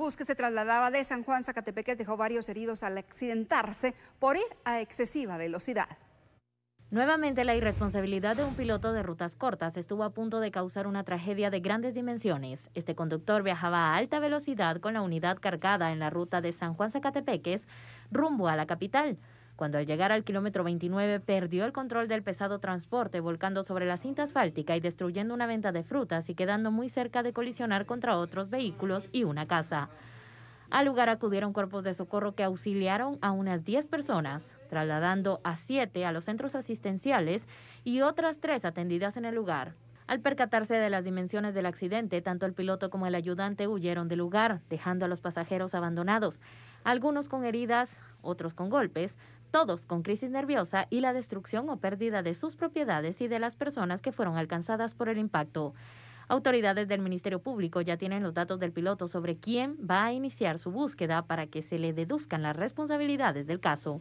bus que se trasladaba de San Juan, Zacatepeques, dejó varios heridos al accidentarse por ir a excesiva velocidad. Nuevamente la irresponsabilidad de un piloto de rutas cortas estuvo a punto de causar una tragedia de grandes dimensiones. Este conductor viajaba a alta velocidad con la unidad cargada en la ruta de San Juan Zacatepeques rumbo a la capital cuando al llegar al kilómetro 29 perdió el control del pesado transporte, volcando sobre la cinta asfáltica y destruyendo una venta de frutas y quedando muy cerca de colisionar contra otros vehículos y una casa. Al lugar acudieron cuerpos de socorro que auxiliaron a unas 10 personas, trasladando a 7 a los centros asistenciales y otras 3 atendidas en el lugar. Al percatarse de las dimensiones del accidente, tanto el piloto como el ayudante huyeron del lugar, dejando a los pasajeros abandonados, algunos con heridas, otros con golpes, todos con crisis nerviosa y la destrucción o pérdida de sus propiedades y de las personas que fueron alcanzadas por el impacto. Autoridades del Ministerio Público ya tienen los datos del piloto sobre quién va a iniciar su búsqueda para que se le deduzcan las responsabilidades del caso.